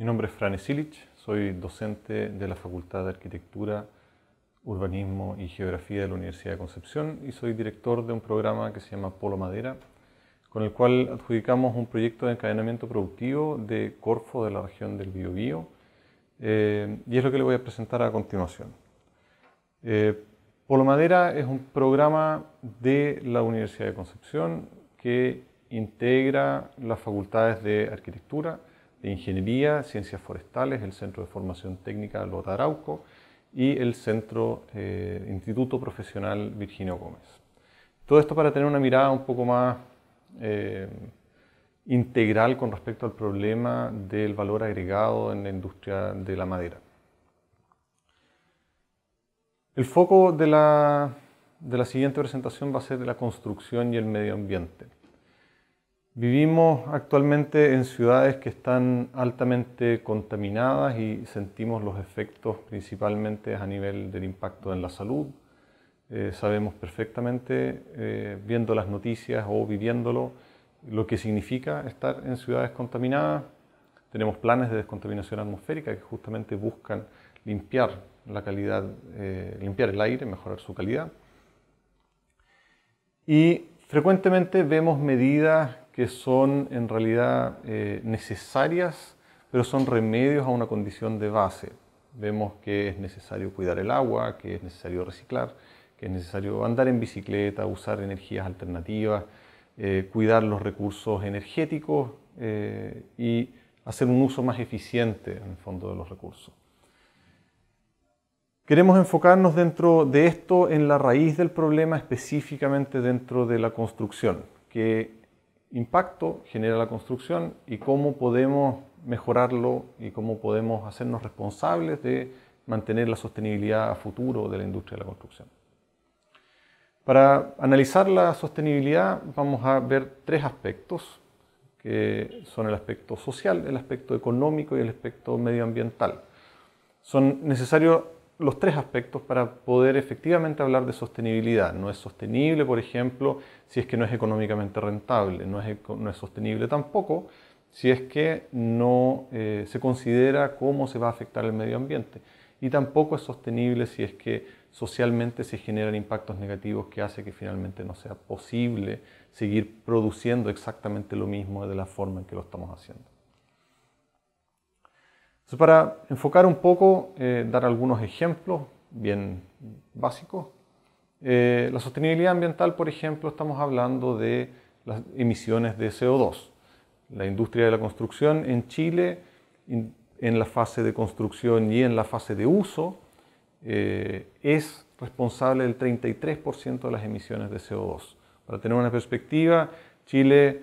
Mi nombre es Fran Esilich, soy docente de la Facultad de Arquitectura, Urbanismo y Geografía de la Universidad de Concepción y soy director de un programa que se llama Polo Madera, con el cual adjudicamos un proyecto de encadenamiento productivo de Corfo de la región del Biobío eh, y es lo que le voy a presentar a continuación. Eh, Polo Madera es un programa de la Universidad de Concepción que integra las facultades de arquitectura, de Ingeniería, Ciencias Forestales, el Centro de Formación Técnica Los Arauco y el Centro eh, Instituto Profesional Virginio Gómez. Todo esto para tener una mirada un poco más eh, integral con respecto al problema del valor agregado en la industria de la madera. El foco de la, de la siguiente presentación va a ser de la construcción y el medio ambiente. Vivimos actualmente en ciudades que están altamente contaminadas y sentimos los efectos principalmente a nivel del impacto en la salud. Eh, sabemos perfectamente, eh, viendo las noticias o viviéndolo, lo que significa estar en ciudades contaminadas. Tenemos planes de descontaminación atmosférica que justamente buscan limpiar la calidad, eh, limpiar el aire, mejorar su calidad. Y frecuentemente vemos medidas que son en realidad eh, necesarias, pero son remedios a una condición de base. Vemos que es necesario cuidar el agua, que es necesario reciclar, que es necesario andar en bicicleta, usar energías alternativas, eh, cuidar los recursos energéticos eh, y hacer un uso más eficiente en el fondo de los recursos. Queremos enfocarnos dentro de esto en la raíz del problema, específicamente dentro de la construcción, que impacto genera la construcción y cómo podemos mejorarlo y cómo podemos hacernos responsables de mantener la sostenibilidad a futuro de la industria de la construcción. Para analizar la sostenibilidad vamos a ver tres aspectos, que son el aspecto social, el aspecto económico y el aspecto medioambiental. Son necesarios los tres aspectos para poder efectivamente hablar de sostenibilidad. No es sostenible, por ejemplo, si es que no es económicamente rentable, no es, no es sostenible tampoco si es que no eh, se considera cómo se va a afectar el medio ambiente y tampoco es sostenible si es que socialmente se generan impactos negativos que hace que finalmente no sea posible seguir produciendo exactamente lo mismo de la forma en que lo estamos haciendo para enfocar un poco, eh, dar algunos ejemplos bien básicos. Eh, la sostenibilidad ambiental, por ejemplo, estamos hablando de las emisiones de CO2. La industria de la construcción en Chile, en la fase de construcción y en la fase de uso, eh, es responsable del 33% de las emisiones de CO2. Para tener una perspectiva, Chile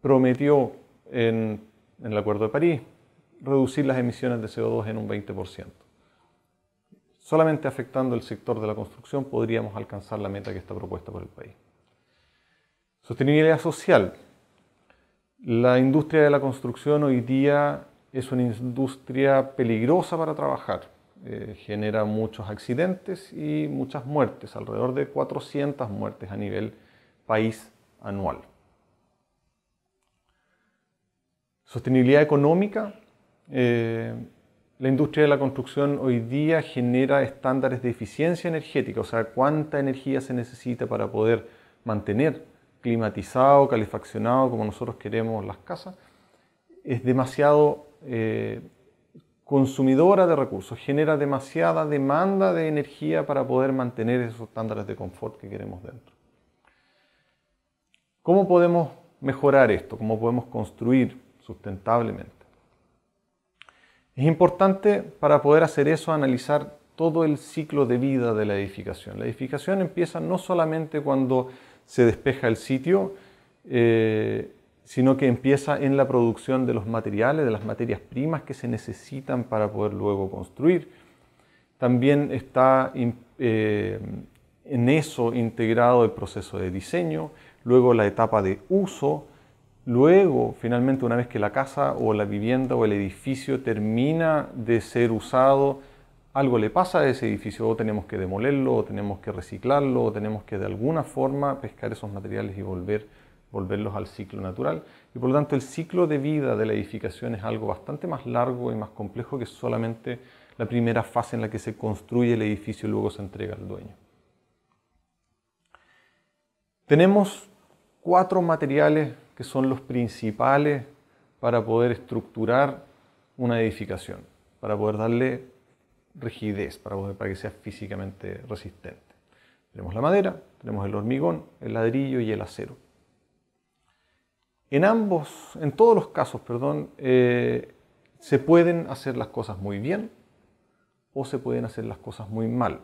prometió en en el Acuerdo de París, reducir las emisiones de CO2 en un 20%. Solamente afectando el sector de la construcción podríamos alcanzar la meta que está propuesta por el país. Sostenibilidad social. La industria de la construcción hoy día es una industria peligrosa para trabajar. Eh, genera muchos accidentes y muchas muertes, alrededor de 400 muertes a nivel país anual. Sostenibilidad económica. Eh, la industria de la construcción hoy día genera estándares de eficiencia energética, o sea, cuánta energía se necesita para poder mantener climatizado, calefaccionado, como nosotros queremos las casas. Es demasiado eh, consumidora de recursos, genera demasiada demanda de energía para poder mantener esos estándares de confort que queremos dentro. ¿Cómo podemos mejorar esto? ¿Cómo podemos construir sustentablemente. Es importante para poder hacer eso analizar todo el ciclo de vida de la edificación. La edificación empieza no solamente cuando se despeja el sitio, eh, sino que empieza en la producción de los materiales, de las materias primas que se necesitan para poder luego construir. También está eh, en eso integrado el proceso de diseño, luego la etapa de uso, Luego, finalmente, una vez que la casa o la vivienda o el edificio termina de ser usado, algo le pasa a ese edificio, o tenemos que demolerlo, o tenemos que reciclarlo, o tenemos que de alguna forma pescar esos materiales y volver, volverlos al ciclo natural. Y por lo tanto el ciclo de vida de la edificación es algo bastante más largo y más complejo que solamente la primera fase en la que se construye el edificio y luego se entrega al dueño. Tenemos cuatro materiales que son los principales para poder estructurar una edificación, para poder darle rigidez, para, poder, que sea físicamente resistente. Tenemos la madera, tenemos el hormigón, el ladrillo y el acero. En ambos, en todos los casos, perdón, eh, se pueden hacer las cosas muy bien o se pueden hacer las cosas muy mal.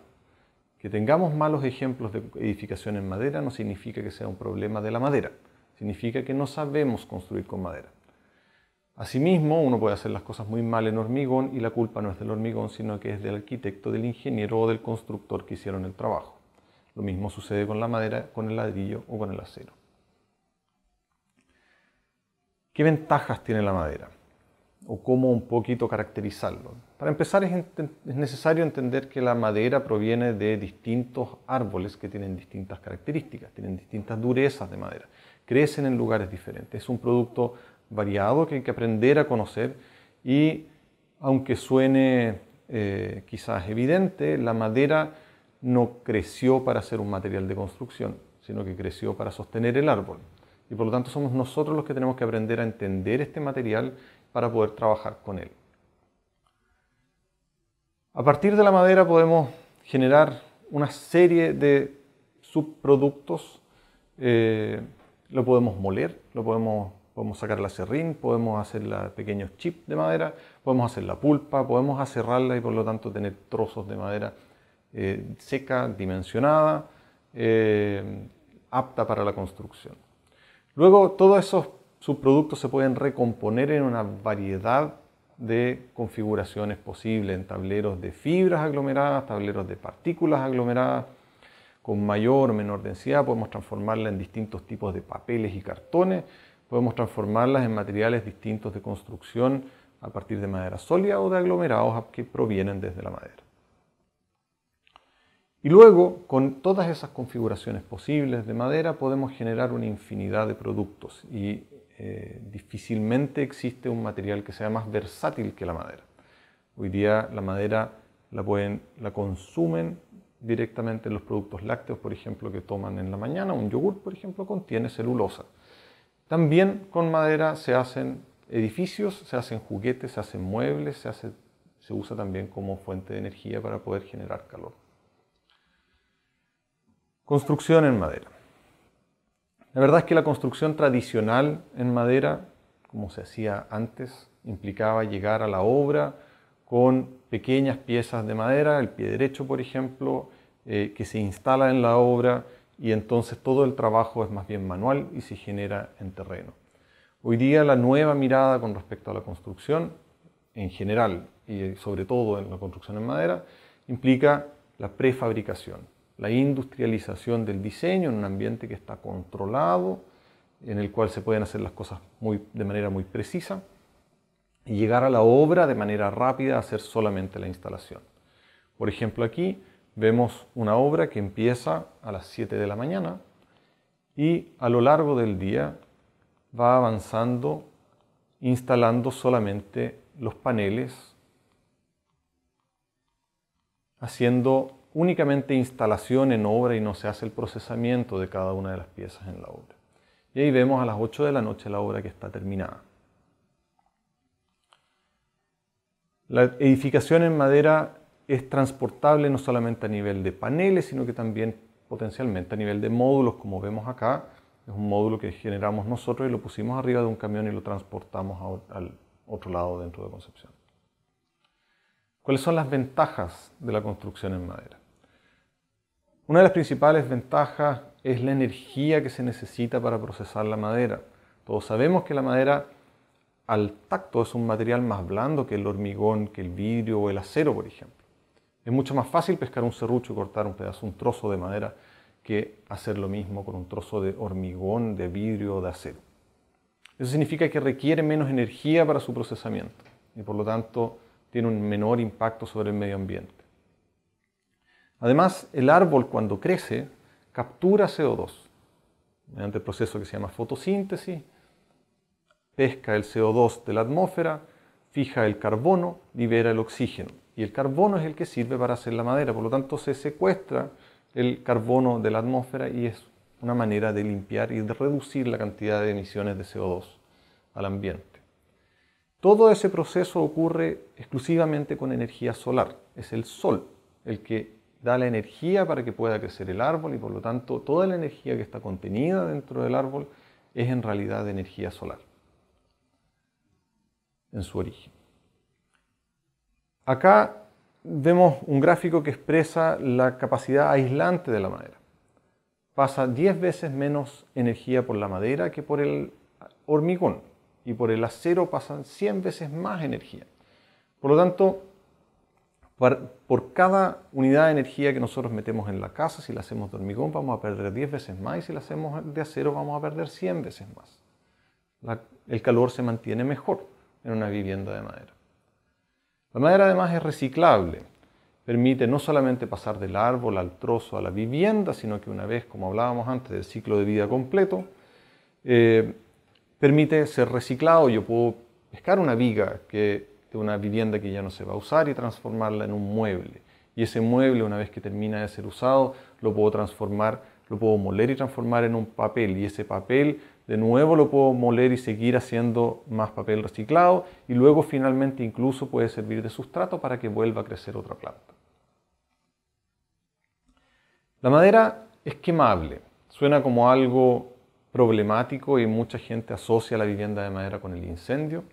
Que tengamos malos ejemplos de edificación en madera no significa que sea un problema de la madera Significa que no sabemos construir con madera. Asimismo, uno puede hacer las cosas muy mal en hormigón y la culpa no es del hormigón, sino que es del arquitecto, del ingeniero o del constructor que hicieron el trabajo. Lo mismo sucede con la madera, con el ladrillo o con el acero. ¿Qué ventajas tiene la madera? o cómo un poquito caracterizarlo. Para empezar es, es, necesario entender que la madera proviene de distintos árboles que tienen distintas características, tienen distintas durezas de madera crecen en lugares diferentes. Es un producto variado que hay que aprender a conocer y aunque suene eh, quizás evidente, la madera no creció para ser un material de construcción, sino que creció para sostener el árbol. Y por lo tanto somos nosotros los que tenemos que aprender a entender este material para poder trabajar con él. A partir de la madera podemos generar una serie de subproductos eh, lo podemos moler, lo podemos, podemos sacar la serrín, podemos hacer pequeños chips de madera, podemos hacer la pulpa, podemos acerrarla y por lo tanto tener trozos de madera eh, seca, dimensionada, eh, apta para la construcción. Luego todos esos subproductos se pueden recomponer en una variedad de configuraciones posibles, en tableros de fibras aglomeradas, tableros de partículas aglomeradas, con mayor o menor densidad, podemos transformarla en distintos tipos de papeles y cartones, podemos transformarlas en materiales distintos de construcción a partir de madera sólida o de aglomerados que provienen desde la madera. Y luego, con todas esas configuraciones posibles de madera, podemos generar una infinidad de productos y eh, difícilmente existe un material que sea más versátil que la madera. Hoy día la madera la, pueden, la consumen directamente en los productos lácteos, por ejemplo, que toman en la mañana. Un yogur, por ejemplo, contiene celulosa. También con madera se hacen edificios, se hacen juguetes, se hacen muebles, se, hace, se usa también como fuente de energía para poder generar calor. Construcción en madera. La verdad es que la construcción tradicional en madera, como se hacía antes, implicaba llegar a la obra, con pequeñas piezas de madera, el pie derecho por ejemplo, eh, que se instala en la obra y entonces todo el trabajo es más bien manual y se genera en terreno. Hoy día la nueva mirada con respecto a la construcción en general y eh, sobre todo en la construcción en madera implica la prefabricación, la industrialización del diseño en un ambiente que está controlado, en el cual se pueden hacer las cosas de manera muy precisa llegar a la obra de manera rápida, a hacer solamente la instalación. Por ejemplo, aquí vemos una obra que empieza a las 7 de la mañana y a lo largo del día va avanzando instalando solamente los paneles, haciendo únicamente instalación en obra y no se hace el procesamiento de cada una de las piezas en la obra. Y ahí vemos a las 8 de la noche la obra que está terminada. La edificación en madera es transportable no solamente a nivel de paneles, sino que también potencialmente a nivel de módulos, como vemos acá. Es un módulo que generamos nosotros y lo pusimos arriba de un camión y lo transportamos al otro lado dentro de Concepción. ¿Cuáles son las ventajas de la construcción en madera? Una de las principales ventajas es la energía que se necesita para procesar la madera. Todos sabemos que la madera al tacto es un material más blando que el hormigón, que el vidrio o el acero, por ejemplo. Es mucho más fácil pescar un serrucho y cortar un pedazo, un trozo de madera, que hacer lo mismo con un trozo de hormigón, de vidrio o de acero. Eso significa que requiere menos energía para su procesamiento y por lo tanto tiene un menor impacto sobre el medio ambiente. Además, el árbol cuando crece captura CO2 mediante el proceso que se llama fotosíntesis pesca el CO2 de la atmósfera, fija el carbono, libera el oxígeno. Y el carbono es el que sirve para hacer la madera, por lo tanto se secuestra el carbono de la atmósfera y es una manera de limpiar y de reducir la cantidad de emisiones de CO2 al ambiente. Todo ese proceso ocurre exclusivamente con energía solar. Es el sol el que da la energía para que pueda crecer el árbol y por lo tanto toda la energía que está contenida dentro del árbol es en realidad energía solar en su origen. Acá vemos un gráfico que expresa la capacidad aislante de la madera. Pasa 10 veces menos energía por la madera que por el hormigón y por el acero pasan 100 veces más energía. Por lo tanto, por cada unidad de energía que nosotros metemos en la casa, si la hacemos de hormigón vamos a perder 10 veces más y si la hacemos de acero vamos a perder 100 veces más. el calor se mantiene mejor en una vivienda de madera. La madera además es reciclable, permite no solamente pasar del árbol al trozo a la vivienda, sino que una vez, como hablábamos antes, del ciclo de vida completo, eh, permite ser reciclado. Yo puedo pescar una viga que, de una vivienda que ya no se va a usar y transformarla en un mueble. Y ese mueble, una vez que termina de ser usado, lo puedo transformar lo puedo moler y transformar en un papel y ese papel de nuevo lo puedo moler y seguir haciendo más papel reciclado y luego finalmente incluso puede servir de sustrato para que vuelva a crecer otra planta. La madera es quemable, suena como algo problemático y mucha gente asocia la vivienda de madera con el incendio.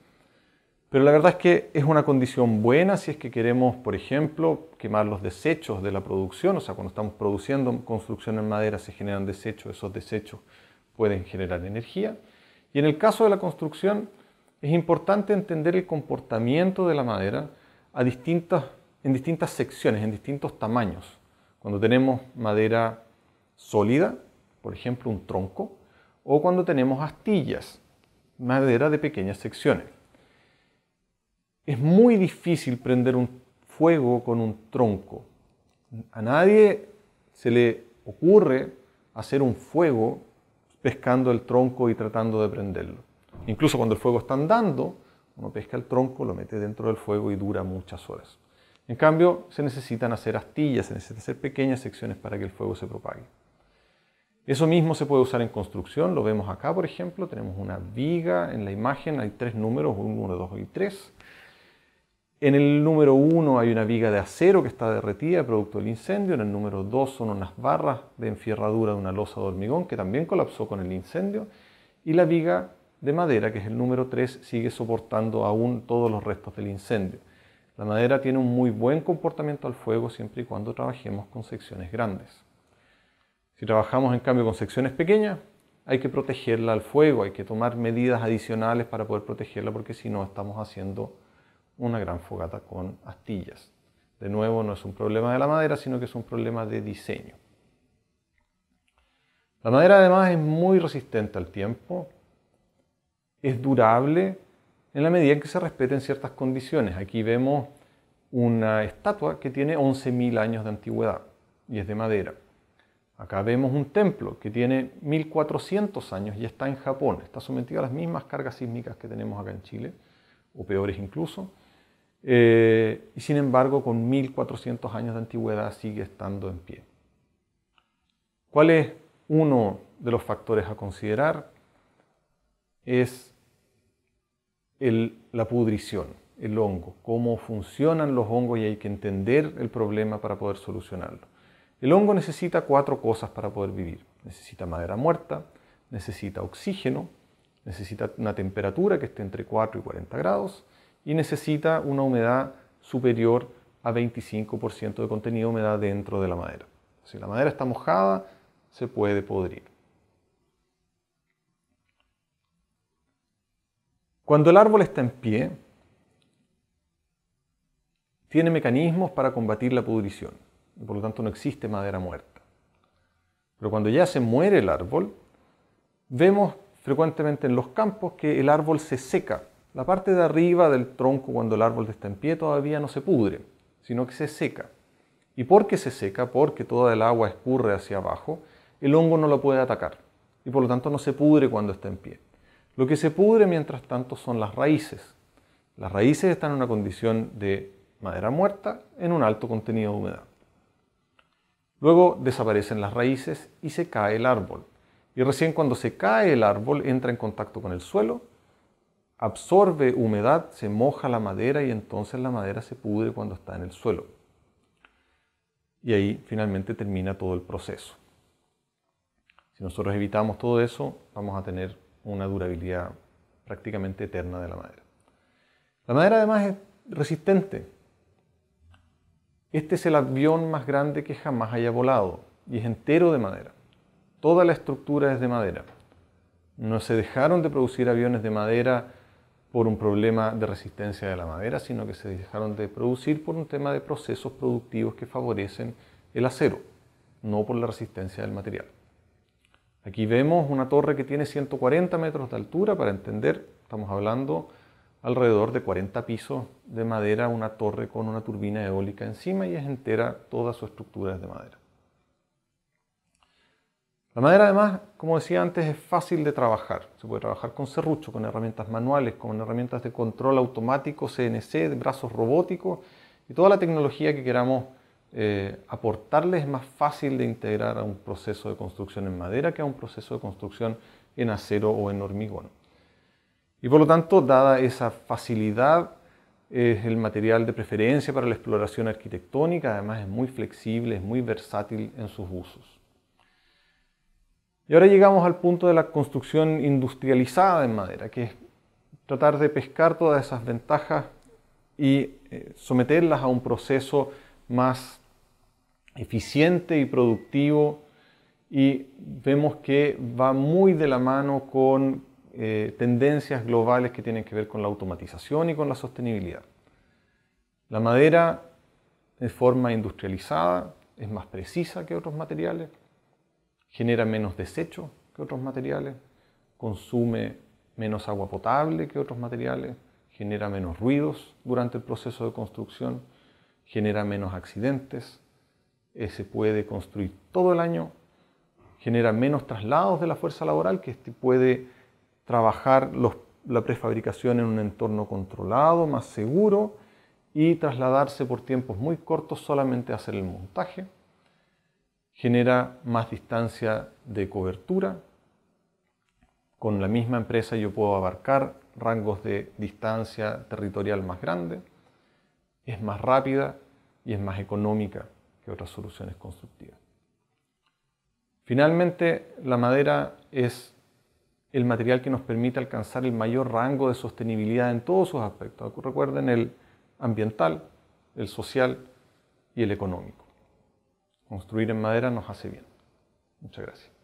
Pero la verdad es que es una condición buena si es que queremos, por ejemplo, quemar los desechos de la producción, o sea, cuando estamos produciendo construcción en madera se generan desechos, esos desechos pueden generar energía. Y en el caso de la construcción es importante entender el comportamiento de la madera a distintas, en distintas secciones, en distintos tamaños. Cuando tenemos madera sólida, por ejemplo un tronco, o cuando tenemos astillas, madera de pequeñas secciones. Es muy difícil prender un fuego con un tronco. A nadie se le ocurre hacer un fuego pescando el tronco y tratando de prenderlo. Incluso cuando el fuego está andando, uno pesca el tronco, lo mete dentro del fuego y dura muchas horas. En cambio, se necesitan hacer astillas, se necesitan hacer pequeñas secciones para que el fuego se propague. Eso mismo se puede usar en construcción, lo vemos acá, por ejemplo, tenemos una viga en la imagen, hay tres números, 1, 2 y 3. En el número 1 hay una viga de acero que está derretida producto del incendio. En el número 2 son unas barras de enfierradura de una losa de hormigón que también colapsó con el incendio. Y la viga de madera, que es el número 3, sigue soportando aún todos los restos del incendio. La madera tiene un muy buen comportamiento al fuego siempre y cuando trabajemos con secciones grandes. Si trabajamos en cambio con secciones pequeñas, hay que protegerla al fuego, hay que tomar medidas adicionales para poder protegerla porque si no estamos haciendo una gran fogata con astillas. De nuevo, no es un problema de la madera, sino que es un problema de diseño. La madera además es muy resistente al tiempo, es durable en la medida en que se respeten ciertas condiciones. Aquí vemos una estatua que tiene 11.000 años de antigüedad y es de madera. Acá vemos un templo que tiene 1400 años y está en Japón. Está sometido a las mismas cargas sísmicas que tenemos acá en Chile, o peores incluso. Eh, y sin embargo con 1400 años de antigüedad sigue estando en pie. ¿Cuál es uno de los factores a considerar? Es la pudrición, el hongo, cómo funcionan los hongos y hay que entender el problema para poder solucionarlo. El hongo necesita cuatro cosas para poder vivir. Necesita madera muerta, necesita oxígeno, necesita una temperatura que esté entre 4 y 40 grados, y necesita una humedad superior a 25% de contenido de humedad dentro de la madera. Si la madera está mojada, se puede podrir. Cuando el árbol está en pie, tiene mecanismos para combatir la pudrición. por lo tanto, no existe madera muerta. Pero cuando ya se muere el árbol, vemos frecuentemente en los campos que el árbol se seca la parte de arriba del tronco cuando el árbol está en pie todavía no se pudre, sino que se seca. ¿Y porque se seca? Porque toda el agua escurre hacia abajo, el hongo no lo puede atacar y por lo tanto no se pudre cuando está en pie. Lo que se pudre mientras tanto son las raíces. Las raíces están en una condición de madera muerta en un alto contenido de humedad. Luego desaparecen las raíces y se cae el árbol. Y recién cuando se cae el árbol entra en contacto con el suelo absorbe humedad, se moja la madera y entonces la madera se pudre cuando está en el suelo. Y ahí finalmente termina todo el proceso. Si nosotros evitamos todo eso, vamos a tener una durabilidad prácticamente eterna de la madera. La madera además es resistente. Este es el avión más grande que jamás haya volado y es entero de madera. Toda la estructura es de madera. No se dejaron de producir aviones de madera por un problema de resistencia de la madera, sino que se dejaron de producir por un tema de procesos productivos que favorecen el acero, no por la resistencia del material. Aquí vemos una torre que tiene 140 metros de altura, para entender, estamos hablando alrededor de 40 pisos de madera, una torre con una turbina eólica encima y es entera, toda su estructura es de madera. La madera además, como decía antes, es fácil de trabajar. Se puede trabajar con serrucho, con herramientas manuales, con herramientas de control automático, CNC, de brazos robóticos y toda la tecnología que queramos aportarle eh, aportarles es más fácil de integrar a un proceso de construcción en madera que a un proceso de construcción en acero o en hormigón. Y por lo tanto, dada esa facilidad, es el material de preferencia para la exploración arquitectónica, además es muy flexible, es muy versátil en sus usos. Y ahora llegamos al punto de la construcción industrializada en madera, que es tratar de pescar todas esas ventajas y eh, someterlas a un proceso más eficiente y productivo y vemos que va muy de la mano con eh, tendencias globales que tienen que ver con la automatización y con la sostenibilidad. La madera de forma industrializada es más precisa que otros materiales, genera menos desecho que otros materiales, consume menos agua potable que otros materiales, genera menos ruidos durante el proceso de construcción, genera menos accidentes, se puede construir todo el año, genera menos traslados de la fuerza laboral, que este puede trabajar la prefabricación en un entorno controlado, más seguro, y trasladarse por tiempos muy cortos solamente a hacer el montaje genera más distancia de cobertura. Con la misma empresa yo puedo abarcar rangos de distancia territorial más grande, es más rápida y es más económica que otras soluciones constructivas. Finalmente, la madera es el material que nos permite alcanzar el mayor rango de sostenibilidad en todos sus aspectos. Recuerden el ambiental, el social y el económico. Construir en madera nos hace bien. Muchas gracias.